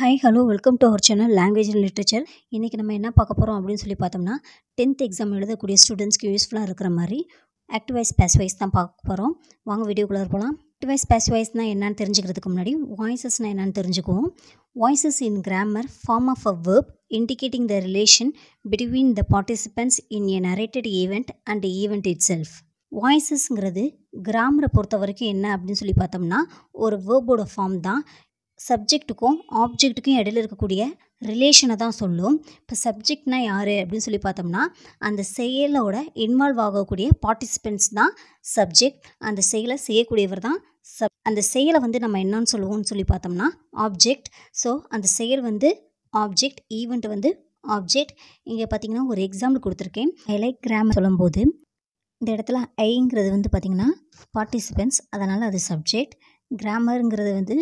hi hello welcome to our channel language and literature இன்றைக்கி நம்ம என்ன பார்க்க போகிறோம் அப்படின்னு சொல்லி பார்த்தோம்னா டென்த் எக்ஸாம் எழுதக்கூடிய ஸ்டூடெண்ட்ஸ்க்கு யூஸ்ஃபுல்லாக இருக்கிற மாதிரி ஆக்டிவைஸ் வைஸ் தான் பார்க்க போகிறோம் வாங்க வீடியோக்குள்ளே போகலாம் ஆக்டிவைஸ் வைஸ்னால் என்னென்னு தெரிஞ்சுக்கிறதுக்கு முன்னாடி வாய்ஸஸ்னால் என்னென்னு தெரிஞ்சுக்குவோம் voices in grammar form of a verb indicating the relation between the participants in a narrated event and event itself வாய்ஸஸ்ங்கிறது கிராமரை பொறுத்த வரைக்கும் என்ன அப்படின்னு சொல்லி பார்த்தோம்னா ஒரு வேர்போட ஃபார்ம் தான் சப்ஜெக்ட்டுக்கும் ஆப்ஜெக்ட்டுக்கும் இடையில இருக்கக்கூடிய ரிலேஷனை தான் சொல்லும் இப்போ சப்ஜெக்ட்னா யார் அப்படின்னு சொல்லி பார்த்தோம்னா அந்த செயலோட இன்வால்வ் ஆகக்கூடிய பார்ட்டிசிபெண்ட்ஸ் தான் சப்ஜெக்ட் அந்த செயலை செய்யக்கூடியவர் தான் சப் அந்த செயலை வந்து நம்ம என்னன்னு சொல்லுவோம்னு சொல்லி பார்த்தோம்னா ஆப்ஜெக்ட் ஸோ அந்த செயல் வந்து ஆப்ஜெக்ட் ஈவெண்ட் வந்து ஆப்ஜெக்ட் இங்கே பார்த்தீங்கன்னா ஒரு எக்ஸாம்பிள் கொடுத்துருக்கேன் லைக் கிராமர் சொல்லும்போது இந்த இடத்துல ஐங்கிறது வந்து பார்த்திங்கன்னா பார்ட்டிசிபெண்ட்ஸ் அதனால் அது சப்ஜெக்ட் கிராமருங்கிறது வந்து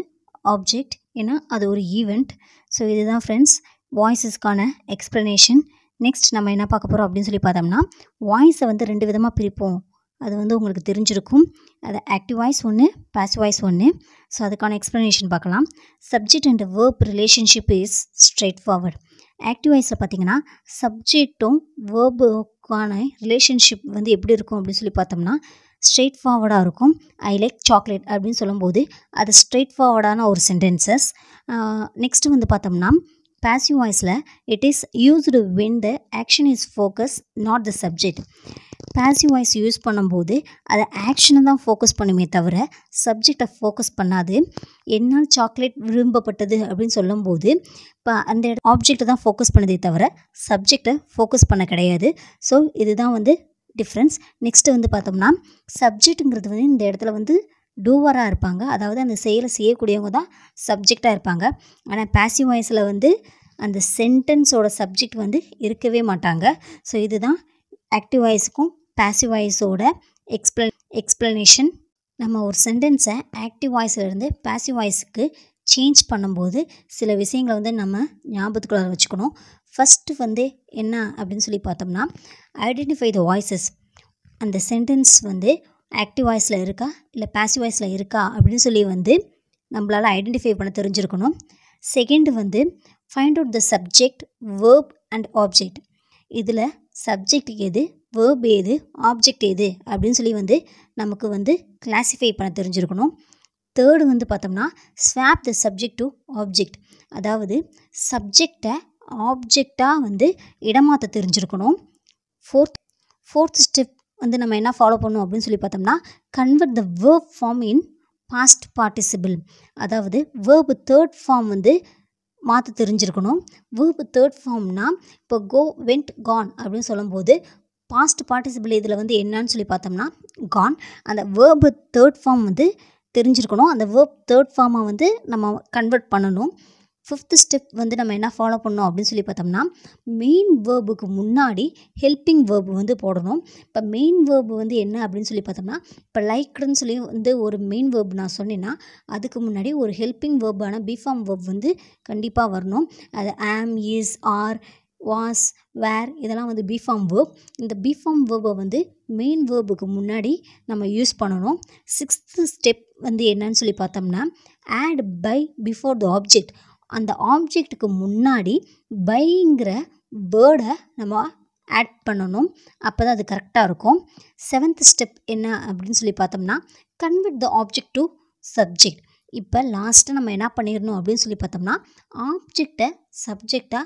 ஆப்ஜெக்ட் ஏன்னா அது ஒரு ஈவெண்ட் ஸோ இதுதான் ஃப்ரெண்ட்ஸ் வாய்ஸஸ்க்கான எக்ஸ்ப்ளனேஷன் நெக்ஸ்ட் நம்ம என்ன பார்க்க போகிறோம் அப்படின்னு சொல்லி பார்த்தோம்னா வாய்ஸை வந்து ரெண்டு விதமாக பிரிப்போம் அது வந்து உங்களுக்கு தெரிஞ்சிருக்கும் அது ஆக்டிவ் வாய்ஸ் ஒன்று பாசிவ் வாய்ஸ் ஒன்று ஸோ அதுக்கான எக்ஸ்ப்ளனேஷன் பார்க்கலாம் subject and verb relationship is straightforward active வாய்ஸில் பார்த்தீங்கன்னா சப்ஜெக்டும் வேர்புக்கான ரிலேஷன்ஷிப் வந்து எப்படி இருக்கும் அப்படின்னு சொல்லி பார்த்தோம்னா ஸ்ட்ரெயிட் ஃபார்வர்டாக இருக்கும் ஐ லைக் சாக்லேட் அப்படின்னு சொல்லும்போது அது ஸ்ட்ரெயிட் ஃபார்வர்டான ஒரு சென்டென்சஸ் நெக்ஸ்ட்டு வந்து பார்த்தோம்னா பேசிவ் வாய்ஸில் it is used when the action is focus not the subject passive voice use பண்ணும்போது அதை ஆக்ஷனை தான் ஃபோக்கஸ் பண்ணுமே தவிர சப்ஜெக்டை ஃபோக்கஸ் பண்ணாது என்னால் சாக்லேட் விரும்பப்பட்டது அப்படின்னு சொல்லும்போது இப்போ அந்த ஆப்ஜெக்டை தான் ஃபோக்கஸ் பண்ணதே தவிர சப்ஜெக்டை ஃபோக்கஸ் பண்ண கிடையாது ஸோ இதுதான் வந்து டிஃப்ரென்ஸ் நெக்ஸ்ட்டு வந்து பார்த்தோம்னா சப்ஜெக்ட்டுங்கிறது வந்து இந்த இடத்துல வந்து டூவராக இருப்பாங்க அதாவது அந்த செயலை செய்யக்கூடியவங்க தான் சப்ஜெக்டாக இருப்பாங்க ஆனால் பேசிவ் வாய்ஸில் வந்து அந்த சென்டென்ஸோட சப்ஜெக்ட் வந்து இருக்கவே மாட்டாங்க ஸோ இதுதான் ஆக்டிவ் வாய்ஸுக்கும் பேசிவ் வாய்ஸோட எக்ஸ்பிள எக்ஸ்ப்ளனேஷன் நம்ம ஒரு சென்டென்ஸை ஆக்டிவ் வாய்ஸ்லேருந்து பேசிவ் வாய்ஸுக்கு சேஞ்ச் பண்ணும்போது சில விஷயங்களை வந்து நம்ம ஞாபகத்துக்குள்ளார வச்சுக்கணும் ஃபஸ்ட்டு வந்து என்ன அப்படின்னு சொல்லி பார்த்தோம்னா ஐடென்டிஃபை த வாய்ஸஸ் அந்த சென்டென்ஸ் வந்து ஆக்டிவ் வாய்ஸில் இருக்கா இல்லை பேசிவ் வாய்ஸில் இருக்கா அப்படின்னு சொல்லி வந்து நம்மளால் ஐடென்டிஃபை பண்ண தெரிஞ்சிருக்கணும் செகண்டு வந்து find out the subject verb and object இதில் சப்ஜெக்ட் எது வேர்ப் எது ஆப்ஜெக்ட் எது அப்படின்னு சொல்லி வந்து நமக்கு வந்து கிளாஸிஃபை பண்ண தெரிஞ்சிருக்கணும் தேர்டு வந்து பார்த்தோம்னா swap the subject to object அதாவது சப்ஜெக்டை ஆப்ஜெக்டாக வந்து இடமாற்ற தெரிஞ்சிருக்கணும் ஃபோர்த் ஃபோர்த் ஸ்டெப் வந்து நம்ம என்ன ஃபாலோ பண்ணணும் அப்படின்னு சொல்லி பார்த்தோம்னா convert the verb form in past participle அதாவது வேர்பு தேர்ட் ஃபார்ம் வந்து மாற்ற தெரிஞ்சிருக்கணும் வேர்பு தேர்ட் ஃபார்ம்னா இப்போ கோ வெண்ட் கான் அப்படின்னு சொல்லும்போது பாஸ்ட் பார்ட்டிசிபிள் இதில் வந்து என்னன்னு சொல்லி பார்த்தோம்னா கான் அந்த வேர்பு தேர்ட் ஃபார்ம் வந்து தெரிஞ்சிருக்கணும் அந்த வேர்ப் தேர்ட் ஃபார்மை வந்து நம்ம கன்வெர்ட் பண்ணணும் ஃபிஃப்த் ஸ்டெப் வந்து நம்ம என்ன ஃபாலோ பண்ணோம் அப்படின்னு சொல்லி பார்த்தோம்னா மெயின் வேர்புக்கு முன்னாடி ஹெல்பிங் வேர்பு வந்து போடணும் இப்போ மெயின் வேர்பு வந்து என்ன அப்படின்னு சொல்லி பார்த்தோம்னா இப்போ லைக்டுன்னு சொல்லி வந்து ஒரு மெயின் வேர்பு நான் சொன்னேன்னா அதுக்கு முன்னாடி ஒரு ஹெல்பிங் வேர்பான பிஃபார்ம் வேர்ப் வந்து கண்டிப்பாக வரணும் அது ஆம் இஸ் ஆர் வாஸ் வேர் இதெல்லாம் வந்து பிஃபார்ம் வேர்ப் இந்த பிஃபார்ம் வேர்பை வந்து மெயின் வேர்புக்கு முன்னாடி நம்ம யூஸ் பண்ணணும் சிக்ஸ்த்து ஸ்டெப் வந்து என்னன்னு சொல்லி பார்த்தோம்னா add by before the object அந்த ஆப்ஜெக்ட்டுக்கு முன்னாடி பைங்கிற வேர்டை நம்ம ஆட் பண்ணணும் அப்போ தான் அது கரெக்டாக இருக்கும் செவன்த் ஸ்டெப் என்ன அப்படின்னு சொல்லி பார்த்தோம்னா convert the object to subject இப்போ லாஸ்ட்டாக நம்ம என்ன பண்ணிடணும் அப்படின்னு சொல்லி பார்த்தோம்னா ஆப்ஜெக்டை சப்ஜெக்டாக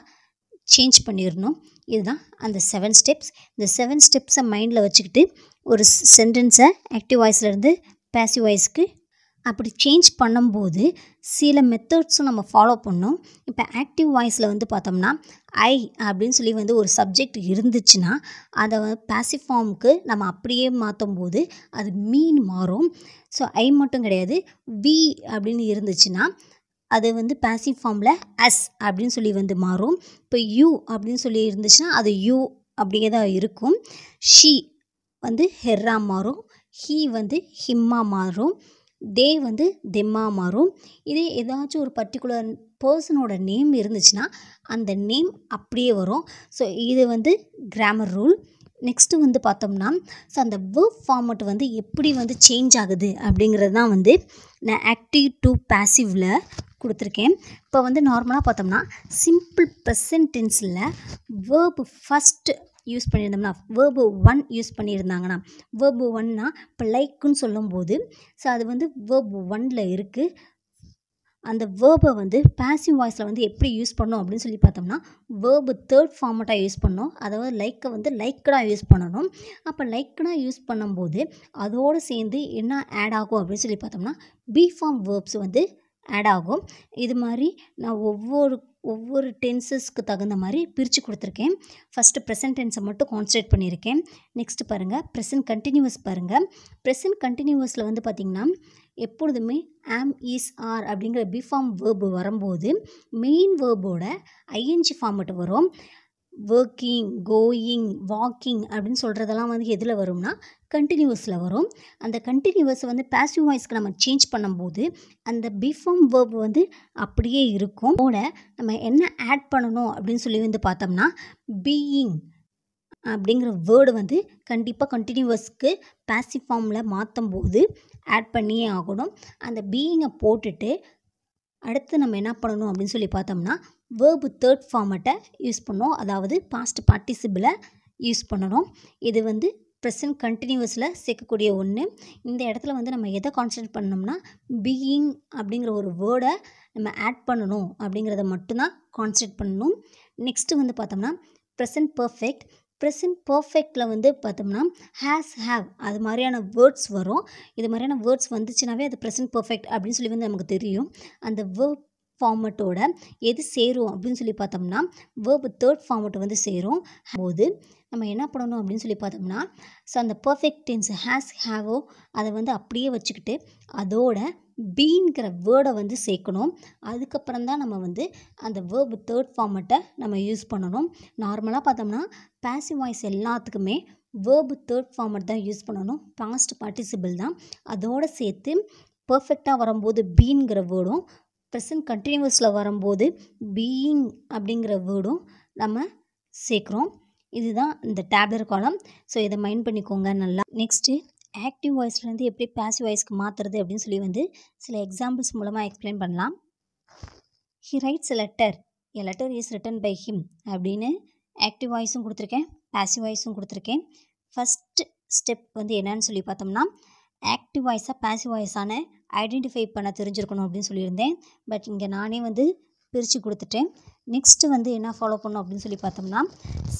சேஞ்ச் பண்ணிடணும் இதுதான் அந்த செவன் ஸ்டெப்ஸ் இந்த செவன் ஸ்டெப்ஸை மைண்டில் வச்சுக்கிட்டு ஒரு சென்டென்ஸை ஆக்டிவ் வாய்ஸ்லேருந்து பேசிவ் வாய்ஸ்க்கு அப்படி சேஞ்ச் பண்ணும்போது சில மெத்தட்ஸும் நம்ம ஃபாலோ பண்ணோம் இப்போ ஆக்டிவ் வாய்ஸில் வந்து பார்த்தோம்னா ஐ அப்படின்னு சொல்லி வந்து ஒரு சப்ஜெக்ட் இருந்துச்சுன்னா அதை பேசிவ் ஃபார்முக்கு நம்ம அப்படியே மாற்றும் போது அது மீன் மாறும் ஸோ ஐ மட்டும் கிடையாது வி அப்படின்னு இருந்துச்சுன்னா அது வந்து பேசிவ் ஃபார்மில் அஸ் அப்படின்னு சொல்லி வந்து மாறும் இப்போ யூ அப்படின்னு சொல்லி இருந்துச்சுன்னா அது யூ அப்படியே தான் இருக்கும் ஷி வந்து ஹெர்ரா மாறும் ஹீ வந்து ஹிம்மா மாறும் தே வந்து தெம்மாக மாறும் இதே ஏதாச்சும் ஒரு பர்டிகுலர் பர்சனோட நேம் இருந்துச்சுன்னா அந்த நேம் அப்படியே வரும் ஸோ இது வந்து கிராமர் ரூல் நெக்ஸ்ட்டு வந்து பார்த்தோம்னா ஸோ அந்த வேர்ப் ஃபார்மட் வந்து எப்படி வந்து சேஞ்ச் ஆகுது அப்படிங்கிறது தான் வந்து நான் ஆக்டிவ் டு பேசிவில் கொடுத்துருக்கேன் இப்போ வந்து நார்மலாக பார்த்தோம்னா சிம்பிள் ப்ரெசன்டென்ஸில் வேர்பு ஃபஸ்ட்டு யூஸ் பண்ணியிருந்தோம்னா வேர்பு ஒன் யூஸ் பண்ணியிருந்தாங்கன்னா வேர்பு ஒன்னா இப்போ லைக்குன்னு சொல்லும்போது ஸோ அது வந்து வேர்பு ஒன்ல இருக்குது அந்த வேர்பை வந்து பேசிவ் வாய்ஸில் வந்து எப்படி யூஸ் பண்ணோம் அப்படின்னு சொல்லி பார்த்தோம்னா வேர்பு தேர்ட் ஃபார்மட்டாக யூஸ் பண்ணோம் அதாவது லைக்கை வந்து லைக்கடாக யூஸ் பண்ணணும் அப்போ லைக்கடாக யூஸ் பண்ணும்போது அதோடு சேர்ந்து என்ன ஆட் ஆகும் அப்படின்னு சொல்லி பார்த்தோம்னா பி ஃபார்ம் வேர்ப்ஸ் வந்து ஆட் ஆகும் இது மாதிரி நான் ஒவ்வொரு ஒவ்வொரு டென்சஸ்க்கு தகுந்த மாதிரி பிரித்து கொடுத்துருக்கேன் ஃபஸ்ட்டு ப்ரெசன்ட் டென்ஸை மட்டும் கான்சன்ட்ரேட் பண்ணியிருக்கேன் நெக்ஸ்ட் பாருங்கள் ப்ரெசன்ட் கண்டினியூவஸ் பாருங்கள் ப்ரெசன்ட் கண்டினியூவஸில் வந்து பார்த்திங்கன்னா எப்பொழுதுமே ஆம் இஸ் ஆர் அப்படிங்கிற பிஃபார்ம் வேர்பு வரும்போது மெயின் வேர்போட ஐஎன்ஜி ஃபார்மெட் வரும் ஒர்க்கிங் கோயிங் வாக்கிங் அப்படின்னு சொல்கிறதெல்லாம் வந்து எதில் வரும்னா கண்டினியூஸில் வரும் அந்த கண்டினியூவஸை வந்து பேசிவ் வாய்ஸ்க்கு நம்ம சேஞ்ச் பண்ணும்போது அந்த பிஃபார்ம் வேர்ப் வந்து அப்படியே இருக்கும் கூட நம்ம என்ன ஆட் பண்ணணும் அப்படின்னு சொல்லி வந்து பார்த்தோம்னா பீயிங் அப்படிங்கிற வேர்டு வந்து கண்டிப்பாக கண்டினியூவஸ்க்கு பேசிவ் ஃபார்மில் மாற்றும் போது ஆட் பண்ணியே ஆகணும் அந்த பீயிங்கை போட்டுட்டு அடுத்து நம்ம என்ன பண்ணணும் அப்படின்னு சொல்லி பார்த்தோம்னா வேர்பு தேர்ட் ஃபார்மேட்டை யூஸ் பண்ணோம் அதாவது பாஸ்ட் பார்ட்டிசிபிளை யூஸ் பண்ணணும் இது வந்து ப்ரெசன்ட் கண்டினியூஸில் சேர்க்கக்கூடிய ஒன்று இந்த இடத்துல வந்து நம்ம எதை கான்சன்ட்ரேட் பண்ணோம்னா பீயிங் அப்படிங்கிற ஒரு வேர்டை நம்ம ஆட் பண்ணணும் அப்படிங்கிறத மட்டும்தான் கான்சன்ட்ரேட் பண்ணணும் நெக்ஸ்ட்டு வந்து பார்த்தோம்னா ப்ரெசன்ட் பர்ஃபெக்ட் ப்ரெசன்ட் பர்ஃபெக்டில் வந்து பார்த்தோம்னா ஹேஸ் ஹாவ் அது மாதிரியான வேர்ட்ஸ் வரும் இது மாதிரியான வேர்ட்ஸ் வந்துச்சுனாவே அது ப்ரெசன்ட் பர்ஃபெக்ட் அப்படின்னு சொல்லி வந்து நமக்கு தெரியும் அந்த வேர்ப் ஃபார்மட்டோட எது சேரும் அப்படின்னு சொல்லி பார்த்தோம்னா வேர்பு தேர்ட் ஃபார்மட் வந்து சேரும் போது நம்ம என்ன பண்ணணும் அப்படின்னு சொல்லி பார்த்தோம்னா ஸோ அந்த பர்ஃபெக்ட் டென்ஸ் ஹேஸ் ஹேவோ அதை வந்து அப்படியே வச்சுக்கிட்டு அதோட பீங்கிற வேர்டை வந்து சேர்க்கணும் அதுக்கப்புறம் தான் நம்ம வந்து அந்த வேர்பு தேர்ட் ஃபார்மெட்டை நம்ம யூஸ் பண்ணணும் நார்மலாக பார்த்தோம்னா பேசிவ் வாய்ஸ் எல்லாத்துக்குமே வேர்பு தேர்ட் ஃபார்மெட் தான் யூஸ் பண்ணணும் பாஸ்ட் பார்ட்டிசிபிள் தான் அதோடு சேர்த்து பர்ஃபெக்டாக வரும்போது பீன்கிற வேர்டும் ப்ரெசன்ட் கண்டினியூஸில் வரும்போது பீயிங் அப்படிங்கிற வேர்டும் நம்ம சேர்க்குறோம் இதுதான் இந்த டேப்லர் காலம் ஸோ இதை மைண்ட் பண்ணிக்கோங்க நல்லா நெக்ஸ்ட்டு ஆக்டிவ் வாய்ஸ்லேருந்து எப்படி பேசிவ் வாய்ஸ்க்கு மாற்றுறது அப்படின்னு சொல்லி வந்து சில எக்ஸாம்பிள்ஸ் மூலமாக எக்ஸ்பிளைன் பண்ணலாம் he writes a letter a letter is written by him அப்படின்னு ஆக்டிவ் வாய்ஸும் கொடுத்துருக்கேன் பேசிவ் வாய்ஸும் கொடுத்துருக்கேன் ஃபஸ்ட்டு ஸ்டெப் வந்து என்னன்னு சொல்லி பார்த்தோம்னா ஆக்டிவ் வாய்ஸாக பேசிவ் வாய்ஸான ஐடென்டிஃபை பண்ண தெரிஞ்சிருக்கணும் அப்படின்னு சொல்லியிருந்தேன் பட் இங்கே நானே வந்து பிரித்து கொடுத்துட்டேன் நெக்ஸ்ட்டு வந்து என்ன ஃபாலோ பண்ணும் அப்படின்னு சொல்லி பார்த்தோம்னா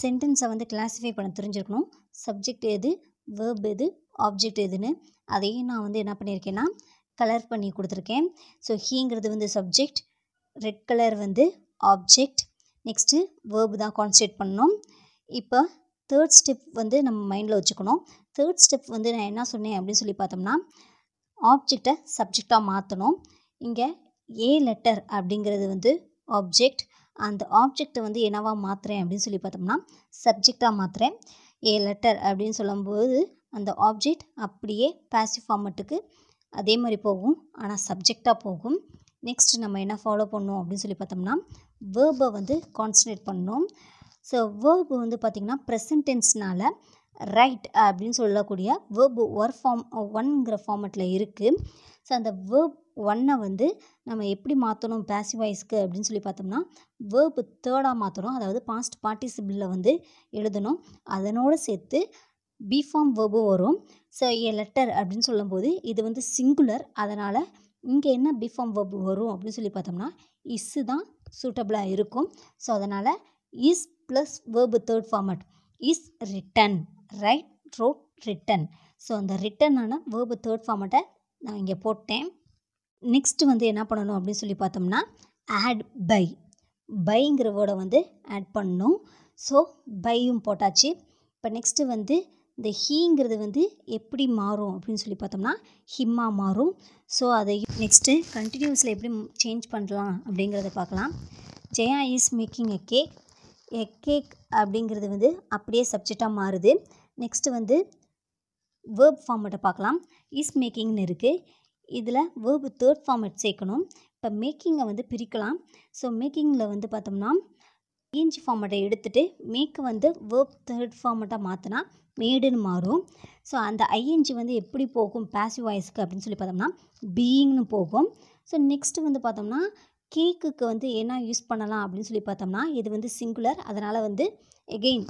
சென்டென்ஸை வந்து கிளாஸிஃபை பண்ண தெரிஞ்சிருக்கணும் சப்ஜெக்ட் எது வேர்ப் எது ஆப்ஜெக்ட் எதுன்னு அதையும் நான் வந்து என்ன பண்ணியிருக்கேன்னா கலர் பண்ணி கொடுத்துருக்கேன் ஸோ ஹீங்கிறது வந்து சப்ஜெக்ட் ரெட் கலர் வந்து ஆப்ஜெக்ட் நெக்ஸ்ட்டு வேர்பு தான் கான்சன்ட்ரேட் பண்ணணும் இப்போ தேர்ட் ஸ்டெப் வந்து நம்ம மைண்டில் வச்சுக்கணும் தேர்ட் ஸ்டெப் வந்து நான் என்ன சொன்னேன் அப்படின்னு சொல்லி பார்த்தோம்னா ஆப்ஜெக்டை சப்ஜெக்டாக மாற்றணும் இங்கே ஏ லெட்டர் அப்படிங்கிறது வந்து ஆப்ஜெக்ட் அந்த ஆப்ஜெக்டை வந்து என்னவாக மாற்றுறேன் அப்படின்னு சொல்லி பார்த்தோம்னா சப்ஜெக்டாக மாற்றுறேன் ஏ லெட்டர் அப்படின்னு சொல்லும்போது அந்த ஆப்ஜெக்ட் அப்படியே பேசிவ் ஃபார்மெட்டுக்கு அதே மாதிரி போகும் ஆனால் சப்ஜெக்டாக போகும் நெக்ஸ்ட் நம்ம என்ன ஃபாலோ பண்ணோம் அப்படின்னு சொல்லி பார்த்தோம்னா வேர்பை வந்து கான்சன்ட்ரேட் பண்ணோம் ஸோ வேர்பு வந்து பார்த்திங்கன்னா ப்ரெசன்டென்ஸ்னால் ரைட் அப்படின்னு சொல்லக்கூடிய வேர்ப் ஒர் ஃபார்ம் ஒன்ங்கிற ஃபார்மெட்டில் இருக்குது ஸோ அந்த வேர்ப் ஒன்னை வந்து நம்ம எப்படி மாற்றணும் பேசிவ் வாய்ஸ்க்கு அப்படின்னு சொல்லி பார்த்தோம்னா வேர்ப் தேர்டாக மாற்றணும் அதாவது பாஸ்ட் பார்ட்டிசிபிளில் வந்து எழுதணும் அதனோடு சேர்த்து பி ஃபார்ம் வேர்பு வரும் ஸோ ஏ லெட்டர் அப்படின்னு சொல்லும்போது இது வந்து சிங்குலர் அதனால் இங்கே என்ன பி ஃபார்ம் வேர்பு வரும் அப்படின்னு சொல்லி பார்த்தோம்னா இஸ்ஸு தான் சூட்டபிளாக இருக்கும் ஸோ அதனால் is plus verb third format is written write wrote written so அந்த ரிட்டனான வேர்பு தேர்ட் ஃபார்மட்டை நான் இங்கே போட்டேன் நெக்ஸ்ட் வந்து என்ன பண்ணணும் அப்படின்னு சொல்லி பார்த்தோம்னா ஆட் பை பைங்கிற வேர்டை வந்து ஆட் பண்ணும் ஸோ பையும் போட்டாச்சு இப்போ நெக்ஸ்ட்டு வந்து இந்த ஹீங்கிறது வந்து எப்படி மாறும் அப்படின்னு சொல்லி பார்த்தோம்னா ஹிம்மா மாறும் ஸோ அதை நெக்ஸ்ட்டு கண்டினியூஸில் எப்படி சேஞ்ச் பண்ணலாம் அப்படிங்கிறத பார்க்கலாம் Jaya is making a cake a cake அப்படிங்கிறது வந்து அப்படியே சப்ஜெக்டாக மாறுது நெக்ஸ்ட்டு வந்து வேர்ப் ஃபார்மேட்டை பார்க்கலாம் இஸ் மேக்கிங்னு இருக்குது இதில் வேர்பு தேர்ட் ஃபார்மேட் சேர்க்கணும் இப்போ மேக்கிங்கை வந்து பிரிக்கலாம் ஸோ மேக்கிங்கில் வந்து பார்த்தோம்னா இஞ்சி ஃபார்மேட்டை எடுத்துகிட்டு மேக்கை வந்து வேர்ப் தேர்ட் ஃபார்மேட்டாக மாற்றினா மேடுன்னு மாறும் ஸோ அந்த ஐஎன்ஜி வந்து எப்படி போகும் பேசிவ் வாய்ஸ்க்கு அப்படின்னு சொல்லி பார்த்தோம்னா பீயிங்னு போகும் ஸோ நெக்ஸ்ட்டு வந்து பார்த்தோம்னா கேக்குக்கு வந்து என்ன யூஸ் பண்ணலாம் அப்படின்னு சொல்லி பார்த்தோம்னா இது வந்து சிங்குலர் அதனால் வந்து எகெயின்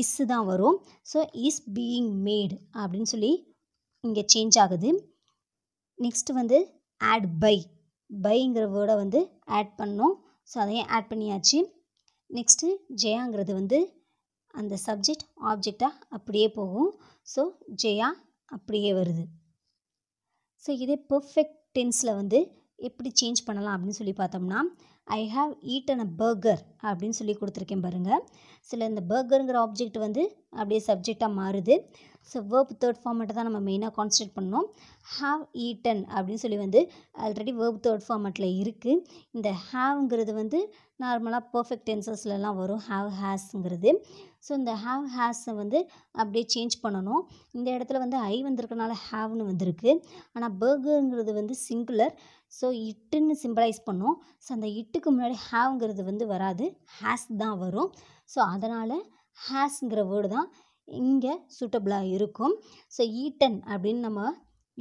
இஸ் தான் வரும் ஸோ இஸ் பீயிங் மேட் அப்படின்னு சொல்லி இங்கே சேஞ்ச் ஆகுது நெக்ஸ்ட் வந்து ஆட் பை பைங்கிற வேர்டை வந்து ஆட் பண்ணோம் ஸோ அதையும் ஆட் பண்ணியாச்சு நெக்ஸ்ட்டு ஜெயாங்கிறது வந்து அந்த சப்ஜெக்ட் ஆப்ஜெக்டாக அப்படியே போகும் ஸோ ஜெயா அப்படியே வருது ஸோ இதே பர்ஃபெக்ட் டென்ஸில் வந்து எப்படி சேஞ்ச் பண்ணலாம் அப்படின்னு சொல்லி பார்த்தோம்னா I have eaten a burger அப்படின்னு சொல்லி கொடுத்துருக்கேன் பாருங்கள் சில இந்த பர்கருங்கிற ஆப்ஜெக்ட் வந்து அப்படியே சப்ஜெக்டாக மாறுது ஸோ வேர்ப் தேர்ட் ஃபார்ம் மட்டும் தான் நம்ம மெயினாக கான்சன்ட்ரேட் பண்ணோம் ஹாவ் ஈட்டன் அப்படின்னு சொல்லி வந்து ஆல்ரெடி வேர்ப் தேர்ட் ஃபார்மெட்டில் இருக்குது இந்த ஹாவ்ங்கிறது வந்து நார்மலாக பர்ஃபெக்ட் டென்சஸ்லலாம் வரும் ஹாவ் ஹேஸ்ங்கிறது ஸோ இந்த ஹாவ் ஹேஸை வந்து அப்படியே சேஞ்ச் பண்ணணும் இந்த இடத்துல வந்து ஐ வந்திருக்கனால ஹேவ்னு வந்திருக்கு ஆனால் பர்கருங்கிறது வந்து சிங்குலர் ஸோ இட்டுன்னு சிம்பிளைஸ் பண்ணோம் ஸோ அந்த இட்டுக்கு முன்னாடி ஹேவ்ங்கிறது வந்து வராது ஹேஸ் தான் வரும் ஸோ அதனால் ஹேஸ்ங்கிற வேர்டு தான் இங்கே சூட்டபிளாக இருக்கும் ஸோ ஈட்டன் அப்படின்னு நம்ம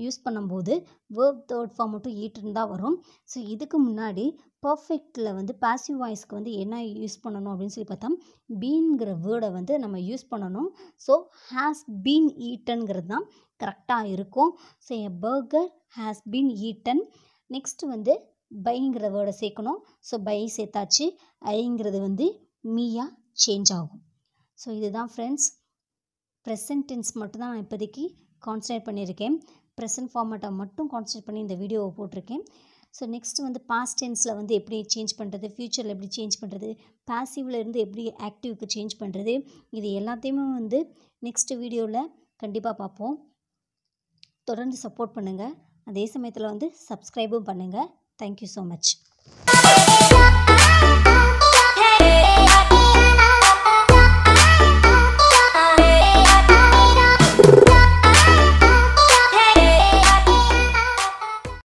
யூஸ் பண்ணும்போது வேர்ப் தேர்ட் ஃபார்ம் மட்டும் ஈட்டுன்னு தான் வரும் ஸோ இதுக்கு முன்னாடி பர்ஃபெக்டில் வந்து பாசிவ் வாய்ஸ்க்கு வந்து என்ன யூஸ் பண்ணணும் அப்படின்னு சொல்லி பார்த்தா பீன்கிற வேர்டை வந்து நம்ம யூஸ் பண்ணணும் ஸோ ஹேஸ் பீன் ஈட்டன்கிறது தான் கரெக்டாக இருக்கும் so an burger has been eaten next வந்து பைங்கிற வேர்டை சேர்க்கணும் ஸோ பை சேர்த்தாச்சு ஐங்கிறது வந்து மீயா சேஞ்ச் ஆகும் ஸோ இதுதான் ஃப்ரெண்ட்ஸ் ப்ரெசன்டென்ஸ் மட்டும் மட்டும்தான் நான் இப்போதைக்கு கான்சன்ட்ரேட் பண்ணியிருக்கேன் ப்ரெசன்ட் ஃபார்மேட்டை மட்டும் கான்சன்ட்ரேட் பண்ணி இந்த வீடியோவை போட்டிருக்கேன் ஸோ நெக்ஸ்ட்டு வந்து பாஸ்ட் டென்ஸில் வந்து எப்படி சேஞ்ச் பண்ணுறது ஃப்யூச்சரில் எப்படி சேஞ்ச் பண்ணுறது பேசிவில் இருந்து எப்படி ஆக்டிவ்க்கு சேஞ்ச் பண்ணுறது இது எல்லாத்தையுமே வந்து நெக்ஸ்ட் வீடியோவில் கண்டிப்பாக பார்ப்போம் தொடர்ந்து சப்போர்ட் பண்ணுங்கள் அதே சமயத்தில் வந்து சப்ஸ்கிரைபும் பண்ணுங்கள் தேங்க்யூ ஸோ மச்